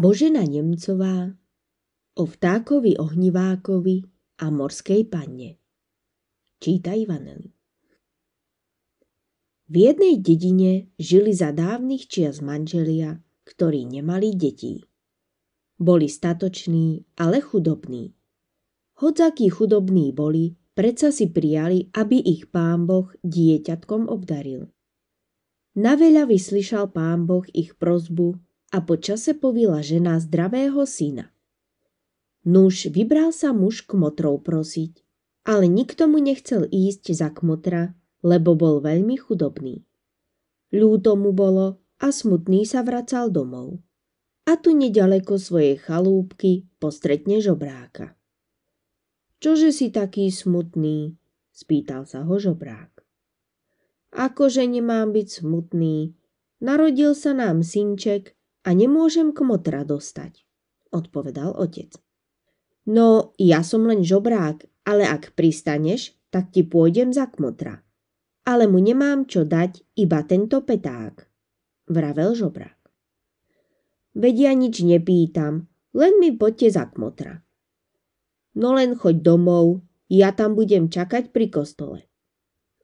Božena Nemcová o vtákovi ohnivákovi a morskej panne. Číta Ivaneli. V jednej dedine žili za dávnych čias manželia, ktorí nemali detí. Boli statoční, ale chudobní. Hodzakí chudobní boli, predsa si prijali, aby ich pán Boh dieťatkom obdaril. Na veľa vyslyšal pán Boh ich prozbu a po čase povila žena zdravého syna. Nuž vybral sa muž kmotrov prosiť, ale nikto mu nechcel ísť za kmotra, lebo bol veľmi chudobný. Ľúto mu bolo a smutný sa vracal domov. A tu nedaleko svojej chalúbky postretne žobráka. Čože si taký smutný? spýtal sa ho žobrák. Akože nemám byť smutný? Narodil sa nám synček a nemôžem kmotra dostať, odpovedal otec. No, ja som len žobrák, ale ak pristaneš, tak ti pôjdem za kmotra. Ale mu nemám čo dať, iba tento peták, vravel žobrák. Vedia ja nič nepýtam, len mi poďte za kmotra. No len choď domov, ja tam budem čakať pri kostole,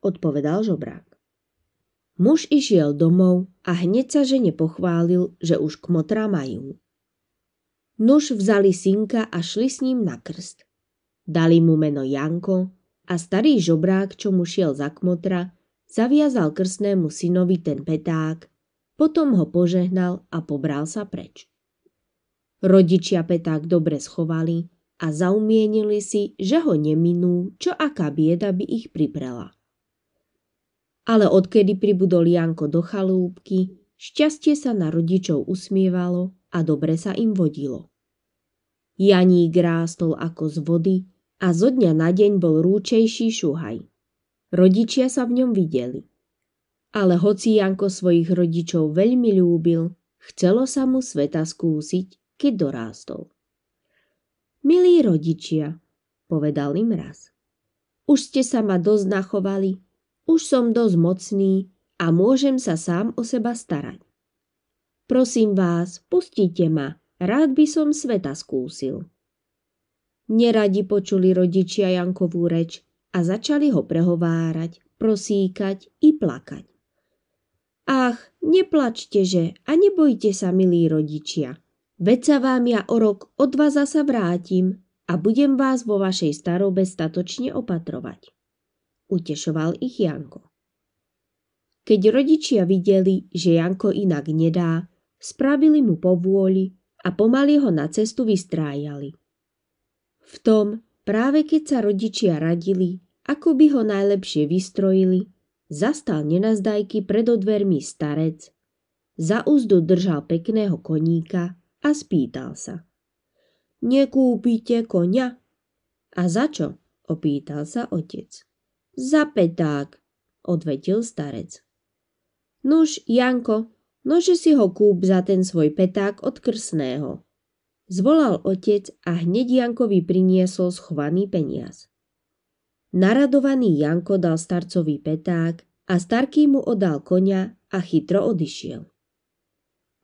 odpovedal žobrák. Muž išiel domov a hneď sa žene pochválil, že už kmotra majú. Nuž vzali synka a šli s ním na krst. Dali mu meno Janko a starý žobrák, čo mu šiel za kmotra, zaviazal krstnému synovi ten peták, potom ho požehnal a pobral sa preč. Rodičia peták dobre schovali a zaumienili si, že ho neminú, čo aká bieda by ich priprela. Ale odkedy pribudol Janko do chalúbky, šťastie sa na rodičov usmievalo a dobre sa im vodilo. Janík rástol ako z vody a zo dňa na deň bol rúčejší šuhaj. Rodičia sa v ňom videli. Ale hoci Janko svojich rodičov veľmi ľúbil, chcelo sa mu sveta skúsiť, keď dorástol. Milí rodičia, povedal im raz, už ste sa ma dosť nachovali už som dosť mocný a môžem sa sám o seba starať. Prosím vás, pustite ma, rád by som sveta skúsil. Neradi počuli rodičia Jankovú reč a začali ho prehovárať, prosíkať i plakať. Ach, neplačte že a nebojte sa, milí rodičia. Veď sa vám ja o rok, od vás zasa vrátim a budem vás vo vašej starobe statočne opatrovať. Utešoval ich Janko. Keď rodičia videli, že Janko inak nedá, spravili mu povôli a pomaly ho na cestu vystrájali. V tom, práve keď sa rodičia radili, ako by ho najlepšie vystrojili, zastal nenazdajky pred odvermi starec, za úzdu držal pekného koníka a spýtal sa. Nekúpite konia? A za čo? opýtal sa otec. Za peták, odvetil starec. Nuž, Janko, nože si ho kúp za ten svoj peták od krsného. Zvolal otec a hneď Jankovi priniesol schovaný peniaz. Naradovaný Janko dal starcový peták a starký mu odal konia a chytro odišiel.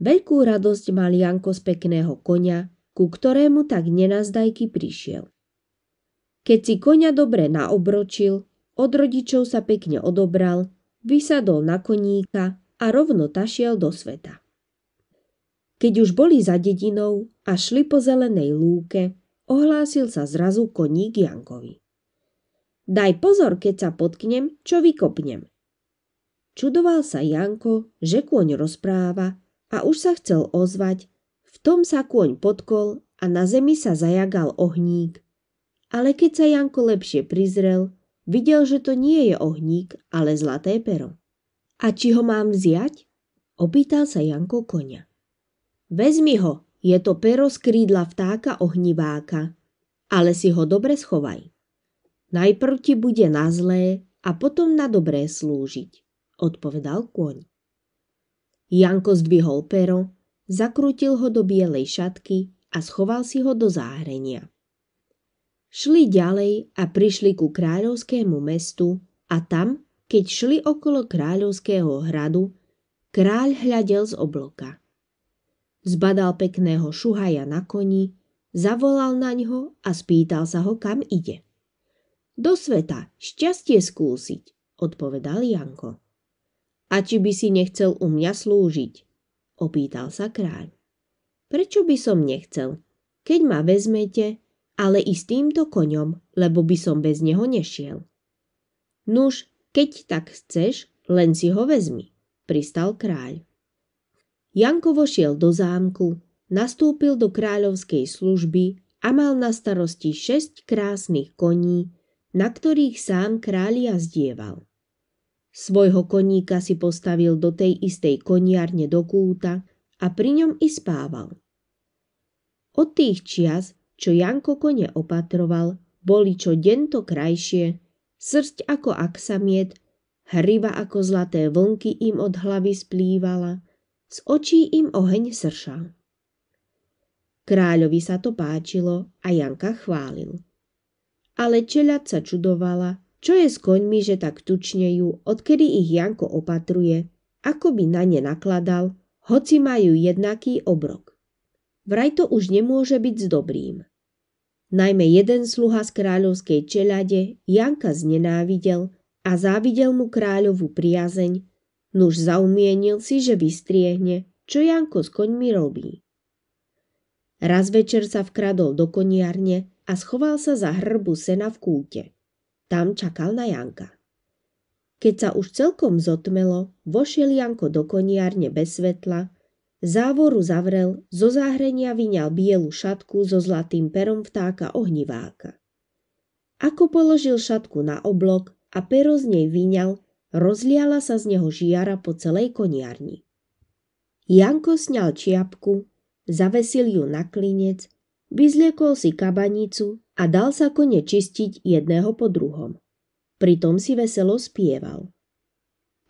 Veľkú radosť mal Janko z pekného konia, ku ktorému tak nenazdajky prišiel. Keď si konia dobre naobročil, od rodičov sa pekne odobral, vysadol na koníka a rovno tašiel do sveta. Keď už boli za dedinou a šli po zelenej lúke, ohlásil sa zrazu koník Jankovi. Daj pozor, keď sa potknem, čo vykopnem. Čudoval sa Janko, že kôň rozpráva a už sa chcel ozvať, v tom sa kôň potkol a na zemi sa zajagal ohník. Ale keď sa Janko lepšie prizrel, Videl, že to nie je ohník, ale zlaté pero. A či ho mám vziať? Opýtal sa Janko konia. Vezmi ho, je to pero z krídla vtáka ohniváka, ale si ho dobre schovaj. Najprv ti bude na zlé a potom na dobré slúžiť, odpovedal kôň. Janko zdvihol pero, zakrútil ho do bielej šatky a schoval si ho do záhrenia. Šli ďalej a prišli ku kráľovskému mestu a tam, keď šli okolo kráľovského hradu, kráľ hľadel z obloka. Zbadal pekného šuhaja na koni, zavolal na ňo a spýtal sa ho, kam ide. Do sveta, šťastie skúsiť, odpovedal Janko. A či by si nechcel u mňa slúžiť? Opýtal sa kráľ. Prečo by som nechcel? Keď ma vezmete, ale i s týmto koňom, lebo by som bez neho nešiel. Nuž, keď tak chceš, len si ho vezmi, pristal kráľ. Janko vošiel do zámku, nastúpil do kráľovskej služby a mal na starosti šesť krásnych koní, na ktorých sám kráľ jazdieval. Svojho koníka si postavil do tej istej koniarne do kúta a pri ňom i spával. Od tých čias čo Janko kone opatroval, boli čo dento krajšie, srst ako aksamiet, hriva ako zlaté vlnky im od hlavy splývala, z očí im oheň sršal. Kráľovi sa to páčilo a Janka chválil. Ale čeľaď sa čudovala, čo je s koňmi, že tak tučnejú, odkedy ich Janko opatruje, ako by na ne nakladal, hoci majú jednaký obrok. Vraj to už nemôže byť s dobrým. Najmä jeden sluha z kráľovskej čelade Janka znenávidel a závidel mu kráľovú priazeň, nuž zaumienil si, že vystriehne, čo Janko s koňmi robí. Raz večer sa vkradol do koniarne a schoval sa za hrbu sena v kúte. Tam čakal na Janka. Keď sa už celkom zotmelo, vošiel Janko do koniarne bez svetla, Závoru zavrel, zo záhrenia vyňal bielu šatku so zlatým perom vtáka ohniváka. Ako položil šatku na oblok a pero z nej vyňal, rozliala sa z neho žiara po celej koniarni. Janko sňal čiapku, zavesil ju na klinec, vyzliekol si kabanicu a dal sa kone čistiť jedného po druhom. Pritom si veselo spieval.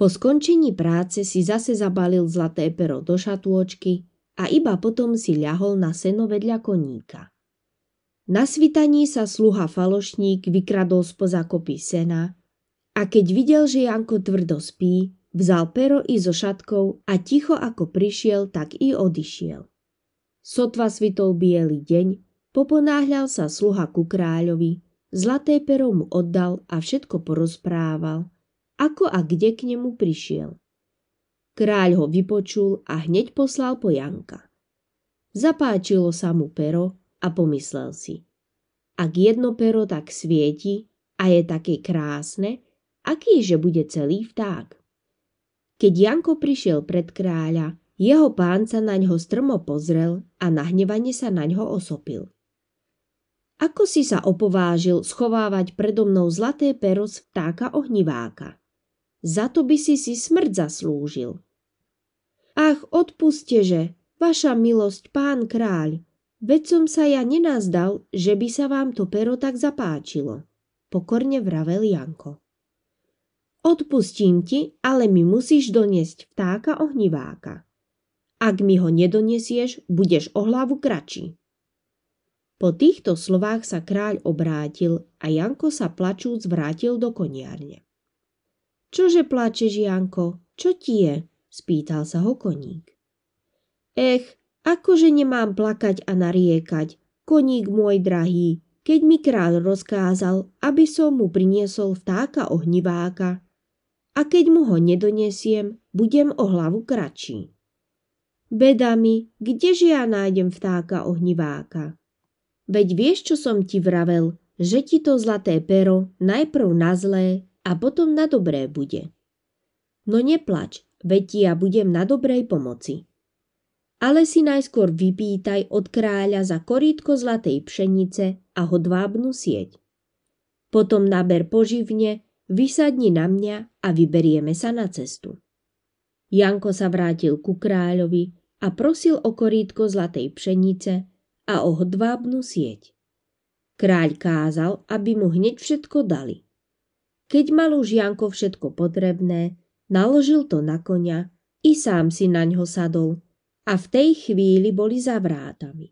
Po skončení práce si zase zabalil zlaté pero do šatôčky a iba potom si ľahol na seno vedľa koníka. Na svitaní sa sluha falošník vykradol spoza kopy sena a keď videl, že Janko tvrdo spí, vzal pero i so šatkou a ticho ako prišiel, tak i odišiel. Sotva svitol biely deň, poponáhľal sa sluha ku kráľovi, zlaté pero mu oddal a všetko porozprával ako a kde k nemu prišiel. Kráľ ho vypočul a hneď poslal po Janka. Zapáčilo sa mu pero a pomyslel si. Ak jedno pero tak svieti a je také krásne, aký že bude celý vták. Keď Janko prišiel pred kráľa, jeho pán sa na ňo strmo pozrel a nahnevane sa na ňo osopil. Ako si sa opovážil schovávať predo mnou zlaté pero z vtáka ohniváka? Za to by si si smrť zaslúžil. Ach, odpuste, že, vaša milosť, pán kráľ, veď som sa ja nenazdal, že by sa vám to pero tak zapáčilo, pokorne vravel Janko. Odpustím ti, ale mi musíš doniesť vtáka ohniváka. Ak mi ho nedonesieš, budeš o hlavu kračí. Po týchto slovách sa kráľ obrátil a Janko sa plačúc vrátil do koniarne. Čože pláčeš, Janko? Čo ti je? spýtal sa ho koník. Ech, akože nemám plakať a nariekať, koník môj drahý, keď mi kráľ rozkázal, aby som mu priniesol vtáka ohniváka. A keď mu ho nedonesiem, budem o hlavu kračí. Beda mi, kdeže ja nájdem vtáka ohniváka? Veď vieš, čo som ti vravel, že ti to zlaté pero najprv na zlé, a potom na dobré bude. No neplač, veď ti ja budem na dobrej pomoci. Ale si najskôr vypýtaj od kráľa za korítko zlatej pšenice a hodvábnu sieť. Potom naber poživne, vysadni na mňa a vyberieme sa na cestu. Janko sa vrátil ku kráľovi a prosil o korítko zlatej pšenice a o hodvábnu sieť. Kráľ kázal, aby mu hneď všetko dali. Keď mal už Janko všetko potrebné, naložil to na konia i sám si na ňo sadol a v tej chvíli boli za vrátami.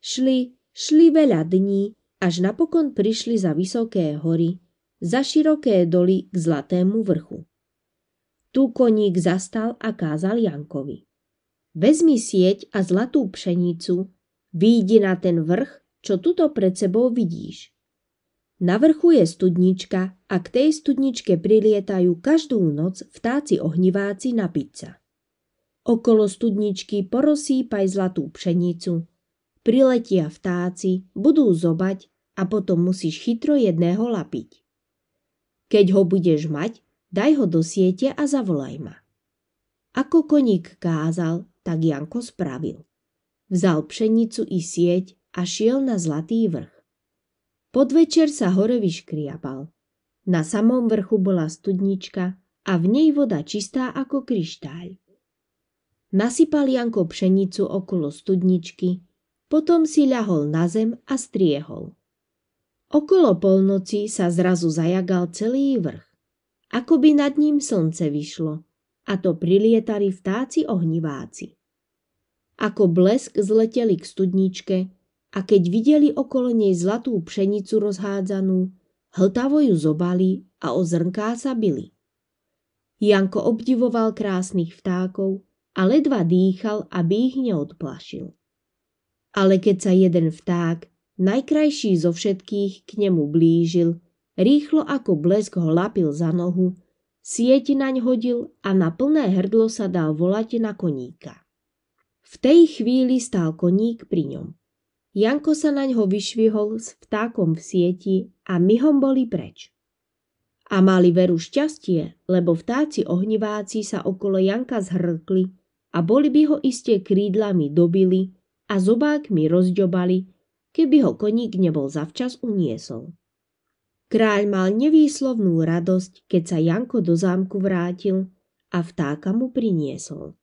Šli, šli veľa dní, až napokon prišli za vysoké hory, za široké doly k zlatému vrchu. Tu koník zastal a kázal Jankovi. Vezmi sieť a zlatú pšenicu, výjdi na ten vrch, čo tuto pred sebou vidíš. Na vrchu je studnička a k tej studničke prilietajú každú noc vtáci ohniváci na pizza. Okolo studničky porosípaj zlatú pšenicu. Priletia vtáci, budú zobať a potom musíš chytro jedného lapiť. Keď ho budeš mať, daj ho do siete a zavolaj ma. Ako koník kázal, tak Janko spravil. Vzal pšenicu i sieť a šiel na zlatý vrch. Podvečer sa hore vyškriabal. Na samom vrchu bola studnička a v nej voda čistá ako kryštáľ. Nasypal Janko pšenicu okolo studničky, potom si ľahol na zem a striehol. Okolo polnoci sa zrazu zajagal celý vrch, ako by nad ním slnce vyšlo, a to prilietali vtáci ohniváci. Ako blesk zleteli k studničke, a keď videli okolo nej zlatú pšenicu rozhádzanú, hltavo ju zobali a o zrnká sa bili. Janko obdivoval krásnych vtákov a ledva dýchal, aby ich neodplašil. Ale keď sa jeden vták, najkrajší zo všetkých, k nemu blížil, rýchlo ako blesk ho lapil za nohu, sieť naň hodil a na plné hrdlo sa dal volať na koníka. V tej chvíli stál koník pri ňom. Janko sa na ňo vyšvihol s vtákom v sieti a myhom boli preč. A mali veru šťastie, lebo vtáci ohniváci sa okolo Janka zhrkli a boli by ho isté krídlami dobili a zobákmi rozďobali, keby ho koník nebol zavčas uniesol. Kráľ mal nevýslovnú radosť, keď sa Janko do zámku vrátil a vtáka mu priniesol.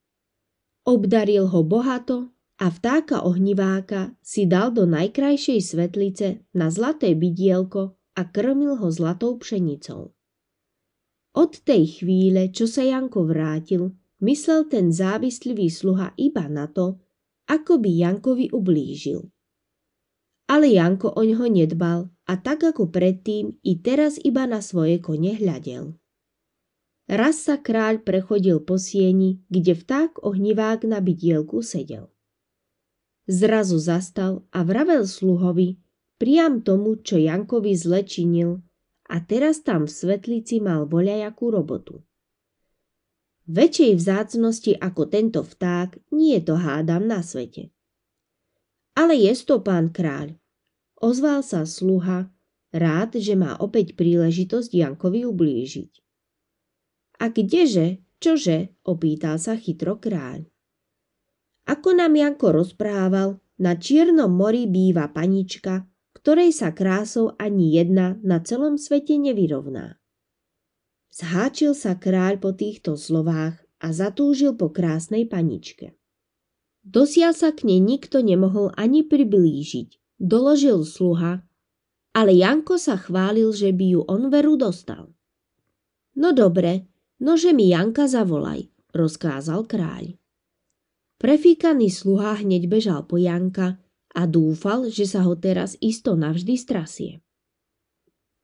Obdaril ho bohato a vtáka ohniváka si dal do najkrajšej svetlice na zlaté bidielko a krmil ho zlatou pšenicou. Od tej chvíle, čo sa Janko vrátil, myslel ten závislivý sluha iba na to, ako by Jankovi ublížil. Ale Janko oňho nedbal a tak ako predtým i teraz iba na svoje kone hľadel. Raz sa kráľ prechodil po sieni, kde vták ohnivák na bidielku sedel. Zrazu zastal a vravel sluhovi, priam tomu, čo Jankovi zle činil, a teraz tam v svetlici mal voľajakú robotu. Väčšej vzácnosti ako tento vták nie to hádam na svete. Ale je to pán kráľ. Ozval sa sluha, rád, že má opäť príležitosť Jankovi ublížiť. A kdeže, čože, opýtal sa chytro kráľ. Ako nám Janko rozprával, na Čiernom mori býva panička, ktorej sa krásou ani jedna na celom svete nevyrovná. Zháčil sa kráľ po týchto slovách a zatúžil po krásnej paničke. Dosia sa k nej nikto nemohol ani priblížiť, doložil sluha, ale Janko sa chválil, že by ju on veru dostal. No dobre, nože mi Janka zavolaj, rozkázal kráľ. Prefíkaný sluha hneď bežal po Janka a dúfal, že sa ho teraz isto navždy strasie.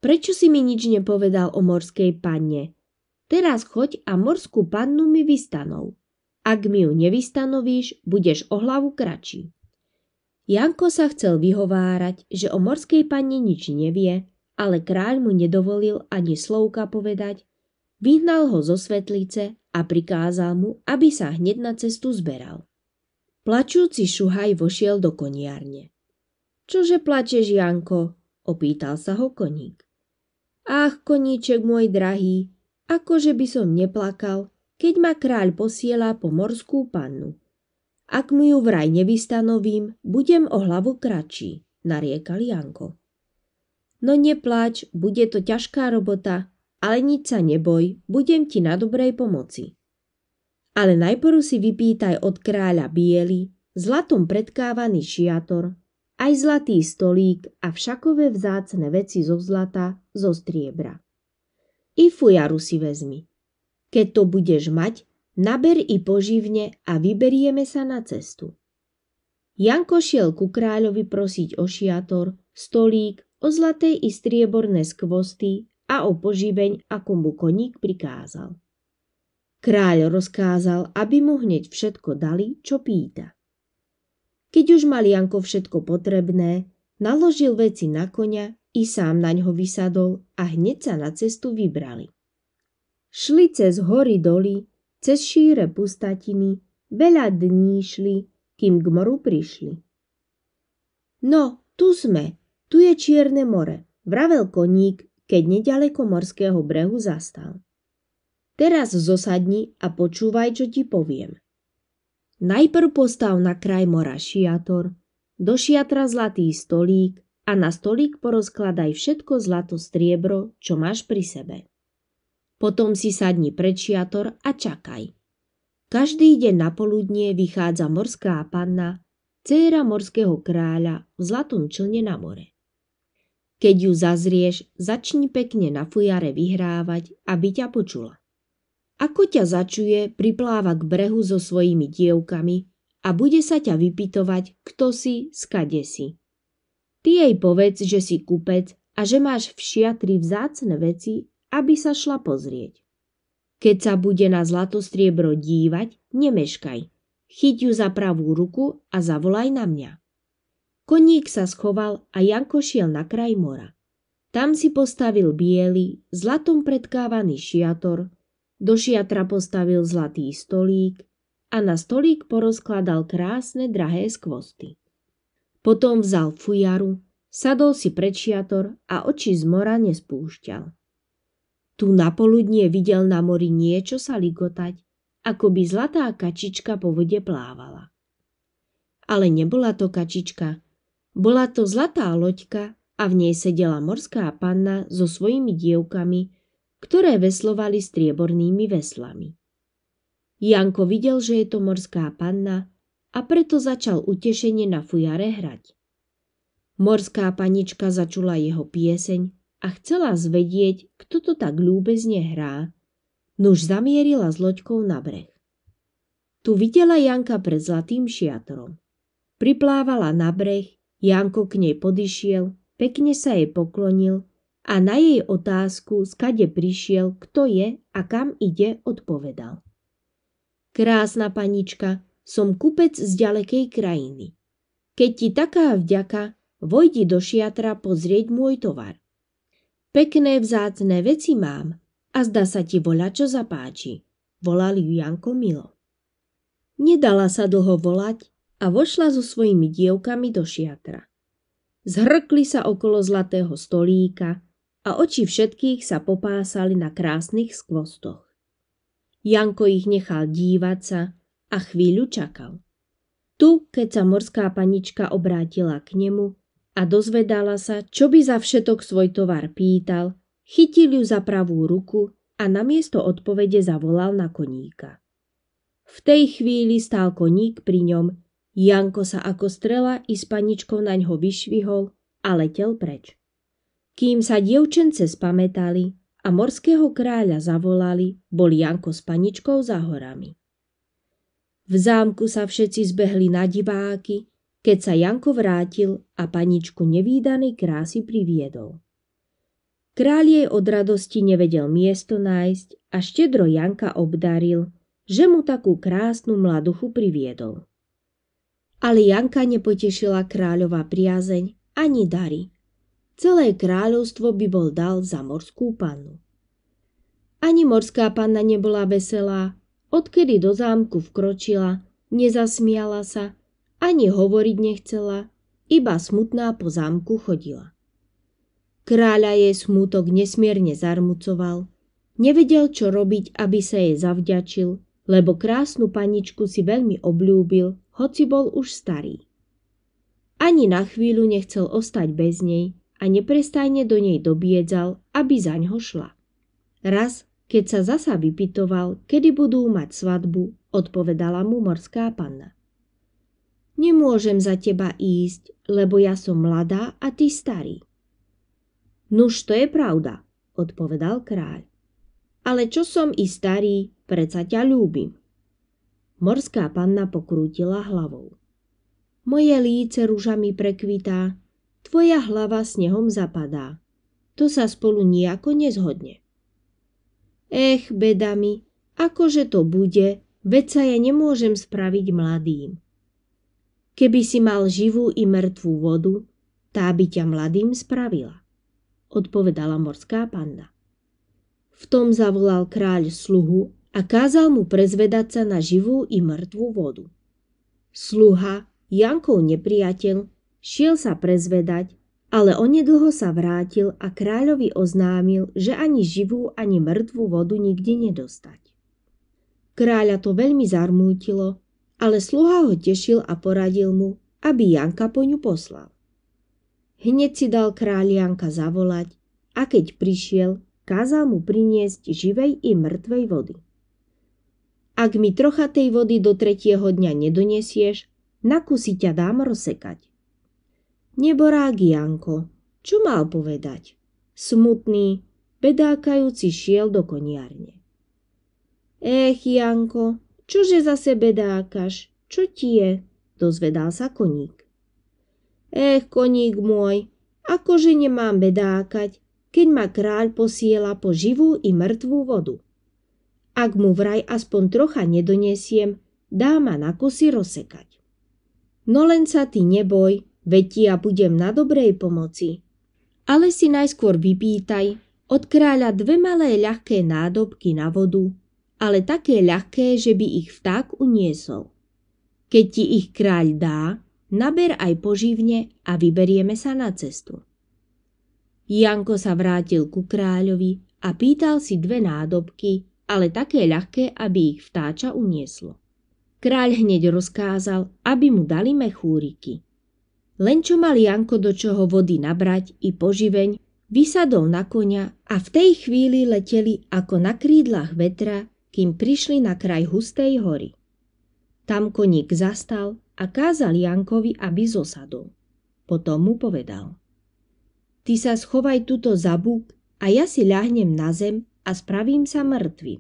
Prečo si mi nič nepovedal o morskej panne? Teraz choď a morskú pannu mi vystanov. Ak mi ju nevystanovíš, budeš o hlavu kračí. Janko sa chcel vyhovárať, že o morskej panne nič nevie, ale kráľ mu nedovolil ani slovka povedať Vyhnal ho zo svetlice a prikázal mu, aby sa hneď na cestu zberal. Plačúci šuhaj vošiel do koniarne. Čože plačeš, Janko? opýtal sa ho koník. Ach, koníček môj drahý, akože by som neplakal, keď ma kráľ posiela po morskú pannu. Ak mu ju vraj nevystanovím, budem o hlavu kratší, nariekal Janko. No nepláč, bude to ťažká robota, ale nič sa neboj, budem ti na dobrej pomoci. Ale najprv si vypýtaj od kráľa biely, zlatom predkávaný šiator, aj zlatý stolík a všakové vzácne veci zo zlata, zo striebra. I fujaru si vezmi. Keď to budeš mať, naber i poživne a vyberieme sa na cestu. Janko šiel ku kráľovi prosiť o šiator, stolík, o zlaté i strieborné skvosty a o požíveň, ako mu koník prikázal. Kráľ rozkázal, aby mu hneď všetko dali, čo pýta. Keď už mal Janko všetko potrebné, naložil veci na konia i sám na ňo vysadol a hneď sa na cestu vybrali. Šli cez hory doly, cez šíre pustatiny, veľa dní šli, kým k moru prišli. No, tu sme, tu je Čierne more, vravel koník keď nedaleko morského brehu zastal. Teraz zosadni a počúvaj, čo ti poviem. Najprv postav na kraj mora šiator, do šiatra zlatý stolík a na stolík porozkladaj všetko zlato striebro, čo máš pri sebe. Potom si sadni pred šiator a čakaj. Každý deň na poludnie vychádza morská panna, céra morského kráľa v zlatom člne na more. Keď ju zazrieš, začni pekne na fujare vyhrávať, aby ťa počula. Ako ťa začuje, pripláva k brehu so svojimi dievkami a bude sa ťa vypitovať, kto si, skade si. Ty jej povedz, že si kupec a že máš v šiatri vzácne veci, aby sa šla pozrieť. Keď sa bude na zlatostriebro dívať, nemeškaj. Chyť ju za pravú ruku a zavolaj na mňa. Koník sa schoval a Janko šiel na kraj mora. Tam si postavil biely, zlatom predkávaný šiator, do šiatra postavil zlatý stolík a na stolík porozkladal krásne drahé skvosty. Potom vzal fujaru, sadol si pred šiator a oči z mora nespúšťal. Tu napoludnie videl na mori niečo sa ligotať, ako by zlatá kačička po vode plávala. Ale nebola to kačička, bola to zlatá loďka a v nej sedela morská panna so svojimi dievkami, ktoré veslovali striebornými veslami. Janko videl, že je to morská panna a preto začal utešenie na fujare hrať. Morská panička začula jeho pieseň a chcela zvedieť, kto to tak ľúbezne hrá, nuž zamierila s loďkou na breh. Tu videla Janka pred zlatým šiatrom. Priplávala na breh Janko k nej podišiel, pekne sa jej poklonil a na jej otázku, skade prišiel, kto je a kam ide, odpovedal. Krásna panička, som kupec z ďalekej krajiny. Keď ti taká vďaka, vojdi do šiatra pozrieť môj tovar. Pekné vzácne veci mám a zdá sa ti voľa, čo zapáči, volal ju Janko Milo. Nedala sa dlho volať, a vošla so svojimi dievkami do šiatra. Zhrkli sa okolo zlatého stolíka a oči všetkých sa popásali na krásnych skvostoch. Janko ich nechal dívať sa a chvíľu čakal. Tu, keď sa morská panička obrátila k nemu a dozvedala sa, čo by za všetok svoj tovar pýtal, chytil ju za pravú ruku a namiesto odpovede zavolal na koníka. V tej chvíli stál koník pri ňom Janko sa ako strela i s paničkou na ňo vyšvihol a letel preč. Kým sa dievčence spametali a morského kráľa zavolali, bol Janko s paničkou za horami. V zámku sa všetci zbehli na diváky, keď sa Janko vrátil a paničku nevýdanej krásy priviedol. Kráľ jej od radosti nevedel miesto nájsť a štedro Janka obdaril, že mu takú krásnu mladuchu priviedol. Ale Janka nepotešila kráľová priazeň ani dary. Celé kráľovstvo by bol dal za morskú pannu. Ani morská panna nebola veselá, odkedy do zámku vkročila, nezasmiala sa, ani hovoriť nechcela, iba smutná po zámku chodila. Kráľa jej smútok nesmierne zarmucoval, nevedel, čo robiť, aby sa jej zavďačil, lebo krásnu paničku si veľmi obľúbil hoci bol už starý. Ani na chvíľu nechcel ostať bez nej a neprestajne do nej dobiedzal, aby zaň ho šla. Raz, keď sa zasa vypytoval, kedy budú mať svadbu, odpovedala mu morská panna. Nemôžem za teba ísť, lebo ja som mladá a ty starý. Nuž to je pravda, odpovedal kráľ. Ale čo som i starý, preca ťa ľúbim. Morská panna pokrútila hlavou. Moje líce rúžami prekvitá, tvoja hlava snehom zapadá. To sa spolu nejako nezhodne. Ech, bedami, akože to bude, veď sa ja nemôžem spraviť mladým. Keby si mal živú i mŕtvú vodu, tá by ťa mladým spravila, odpovedala morská panna. V tom zavolal kráľ sluhu a kázal mu prezvedať sa na živú i mŕtvú vodu. Sluha, Jankov nepriateľ, šiel sa prezvedať, ale onedlho sa vrátil a kráľovi oznámil, že ani živú, ani mŕtvú vodu nikde nedostať. Kráľa to veľmi zarmútilo, ale sluha ho tešil a poradil mu, aby Janka po ňu poslal. Hneď si dal kráľ Janka zavolať a keď prišiel, kázal mu priniesť živej i mŕtvej vody. Ak mi trocha tej vody do tretieho dňa nedonesieš, na kusy ťa dám rozsekať. Neborák Janko, čo mal povedať? Smutný, bedákajúci šiel do koniarne. Ech, Janko, čože zase bedákaš? Čo ti je? Dozvedal sa koník. Ech, koník môj, akože nemám bedákať, keď ma kráľ posiela po živú i mŕtvú vodu. Ak mu vraj aspoň trocha nedoniesiem, dá ma na kusy rozsekať. No len sa ty neboj, veď ti ja budem na dobrej pomoci. Ale si najskôr vypýtaj od kráľa dve malé ľahké nádobky na vodu, ale také ľahké, že by ich vták uniesol. Keď ti ich kráľ dá, naber aj poživne a vyberieme sa na cestu. Janko sa vrátil ku kráľovi a pýtal si dve nádobky, ale také ľahké, aby ich vtáča unieslo. Kráľ hneď rozkázal, aby mu dali mechúriky. Len čo mal Janko do čoho vody nabrať i poživeň, vysadol na konia a v tej chvíli leteli ako na krídlach vetra, kým prišli na kraj hustej hory. Tam koník zastal a kázal Jankovi, aby zosadol. Potom mu povedal. Ty sa schovaj tuto za búk a ja si ľahnem na zem a spravím sa mŕtvy.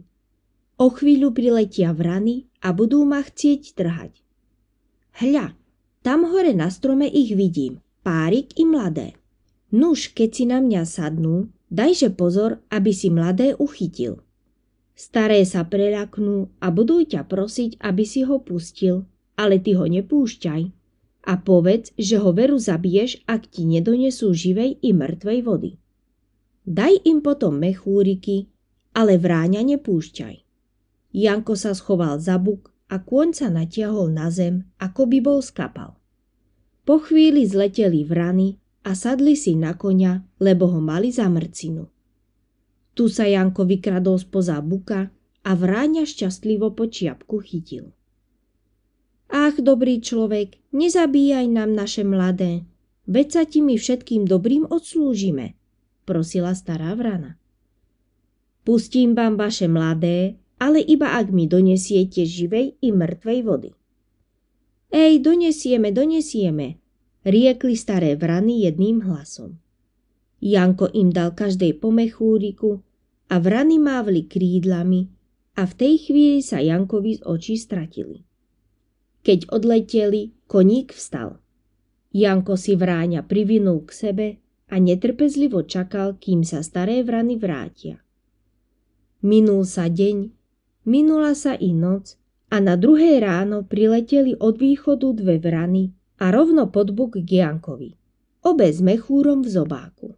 O chvíľu priletia vrany a budú ma chcieť trhať. Hľa, tam hore na strome ich vidím, párik i mladé. Nuž, keď si na mňa sadnú, dajže pozor, aby si mladé uchytil. Staré sa preľaknú a budú ťa prosiť, aby si ho pustil, ale ty ho nepúšťaj. A povedz, že ho veru zabiješ, ak ti nedonesú živej i mŕtvej vody. Daj im potom mechúriky, ale vráňa nepúšťaj. Janko sa schoval za buk a kôň sa natiahol na zem, ako by bol skapal. Po chvíli zleteli vrany a sadli si na konia, lebo ho mali za mrcinu. Tu sa Janko vykradol spoza buka a vráňa šťastlivo po čiapku chytil. Ach, dobrý človek, nezabíjaj nám naše mladé, veď sa ti my všetkým dobrým odslúžime – prosila stará vrana. Pustím vám vaše mladé, ale iba ak mi donesiete živej i mŕtvej vody. Ej, donesieme, donesieme, riekli staré vrany jedným hlasom. Janko im dal každej pomechúriku a vrany mávli krídlami a v tej chvíli sa Jankovi z očí stratili. Keď odleteli, koník vstal. Janko si vráňa privinul k sebe a netrpezlivo čakal, kým sa staré vrany vrátia. Minul sa deň, minula sa i noc a na druhé ráno prileteli od východu dve vrany a rovno pod buk k Jankovi, obe s mechúrom v zobáku.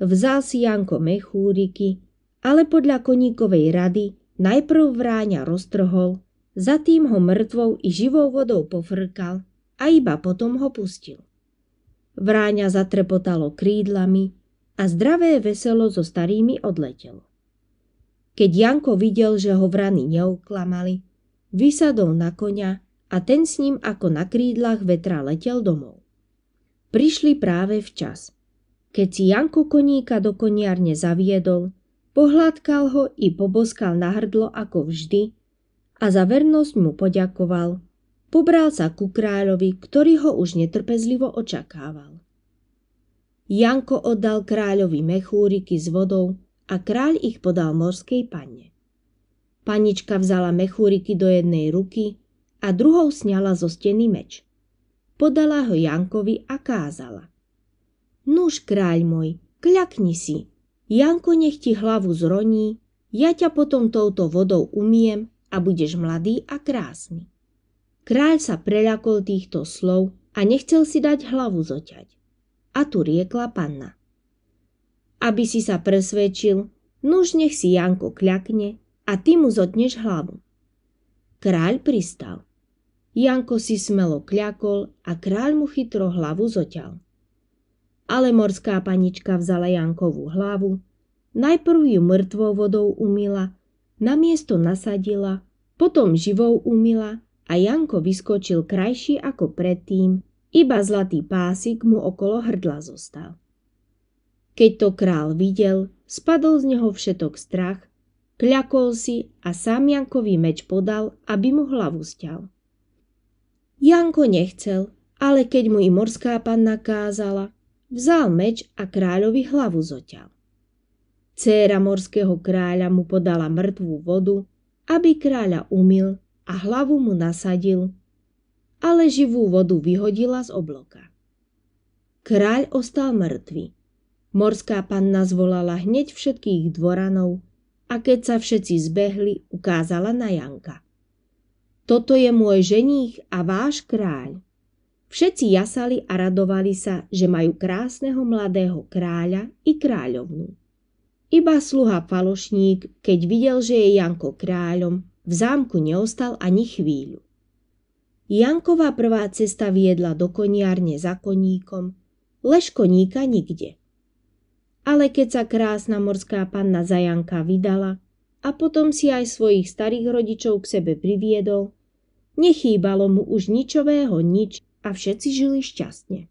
Vzal si Janko mechúriky, ale podľa koníkovej rady najprv vráňa roztrhol, zatým ho mŕtvou i živou vodou pofrkal a iba potom ho pustil. Vráňa zatrepotalo krídlami a zdravé veselo so starými odletelo. Keď Janko videl, že ho vrany neuklamali, vysadol na konia a ten s ním ako na krídlach vetra letel domov. Prišli práve včas. Keď si Janko koníka do koniarne zaviedol, pohľadkal ho i poboskal na hrdlo ako vždy a za vernosť mu poďakoval Pobral sa ku kráľovi, ktorý ho už netrpezlivo očakával. Janko oddal kráľovi mechúriky s vodou a kráľ ich podal morskej panne. Panička vzala mechúriky do jednej ruky a druhou sňala zo steny meč. Podala ho Jankovi a kázala. Nuž, kráľ môj, kľakni si. Janko nech ti hlavu zroní, ja ťa potom touto vodou umiem a budeš mladý a krásny. Kráľ sa preľakol týchto slov a nechcel si dať hlavu zoťať. A tu riekla panna. Aby si sa presvedčil, nuž nech si Janko kľakne a ty mu zotneš hlavu. Kráľ pristal. Janko si smelo kľakol a kráľ mu chytro hlavu zoťal. Ale morská panička vzala Jankovú hlavu, najprv ju mŕtvou vodou umila, na miesto nasadila, potom živou umila a Janko vyskočil krajší ako predtým, iba zlatý pásik mu okolo hrdla zostal. Keď to král videl, spadol z neho všetok strach, kľakol si a sám Jankovi meč podal, aby mu hlavu stial. Janko nechcel, ale keď mu i morská panna kázala, vzal meč a kráľovi hlavu zoťal. Céra morského kráľa mu podala mŕtvú vodu, aby kráľa umil a hlavu mu nasadil, ale živú vodu vyhodila z obloka. Kráľ ostal mŕtvy. Morská panna zvolala hneď všetkých dvoranov a keď sa všetci zbehli, ukázala na Janka. Toto je môj ženích a váš kráľ. Všetci jasali a radovali sa, že majú krásneho mladého kráľa i kráľovnú. Iba sluha falošník, keď videl, že je Janko kráľom, v zámku neostal ani chvíľu. Janková prvá cesta viedla do koniarne za koníkom, lež koníka nikde. Ale keď sa krásna morská panna za Janka vydala a potom si aj svojich starých rodičov k sebe priviedol, nechýbalo mu už ničového nič a všetci žili šťastne.